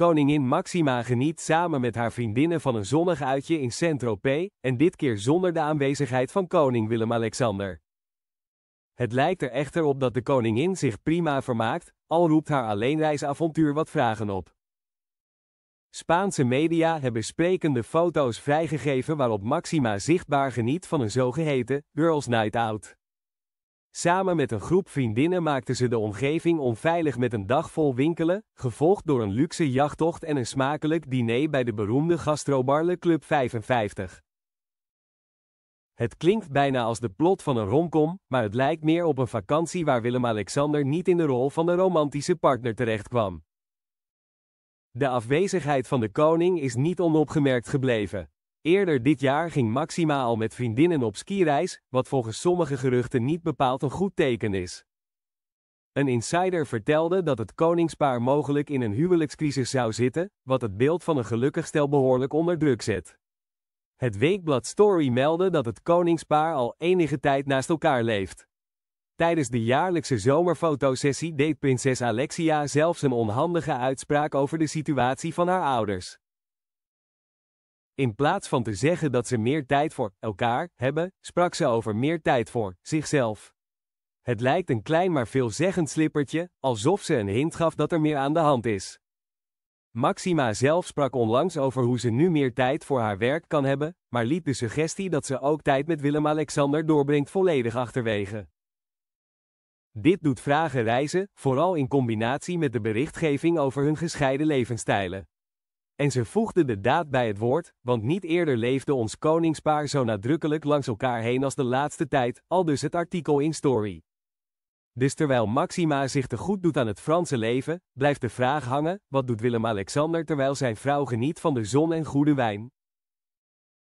Koningin Maxima geniet samen met haar vriendinnen van een zonnig uitje in Saint-Tropez, en dit keer zonder de aanwezigheid van koning Willem-Alexander. Het lijkt er echter op dat de koningin zich prima vermaakt, al roept haar alleenreisavontuur wat vragen op. Spaanse media hebben sprekende foto's vrijgegeven waarop Maxima zichtbaar geniet van een zogeheten Girls Night Out. Samen met een groep vriendinnen maakten ze de omgeving onveilig met een dag vol winkelen, gevolgd door een luxe jachttocht en een smakelijk diner bij de beroemde Gastrobarle Club 55. Het klinkt bijna als de plot van een romcom, maar het lijkt meer op een vakantie waar Willem-Alexander niet in de rol van de romantische partner terechtkwam. De afwezigheid van de koning is niet onopgemerkt gebleven. Eerder dit jaar ging Maxima al met vriendinnen op skireis, wat volgens sommige geruchten niet bepaald een goed teken is. Een insider vertelde dat het koningspaar mogelijk in een huwelijkscrisis zou zitten, wat het beeld van een gelukkig stel behoorlijk onder druk zet. Het weekblad Story meldde dat het koningspaar al enige tijd naast elkaar leeft. Tijdens de jaarlijkse zomerfotosessie deed prinses Alexia zelfs een onhandige uitspraak over de situatie van haar ouders. In plaats van te zeggen dat ze meer tijd voor elkaar hebben, sprak ze over meer tijd voor zichzelf. Het lijkt een klein maar veelzeggend slippertje, alsof ze een hint gaf dat er meer aan de hand is. Maxima zelf sprak onlangs over hoe ze nu meer tijd voor haar werk kan hebben, maar liet de suggestie dat ze ook tijd met Willem-Alexander doorbrengt volledig achterwege. Dit doet vragen reizen, vooral in combinatie met de berichtgeving over hun gescheiden levensstijlen. En ze voegden de daad bij het woord, want niet eerder leefde ons koningspaar zo nadrukkelijk langs elkaar heen als de laatste tijd, al dus het artikel in Story. Dus terwijl Maxima zich te goed doet aan het Franse leven, blijft de vraag hangen, wat doet Willem-Alexander terwijl zijn vrouw geniet van de zon en goede wijn?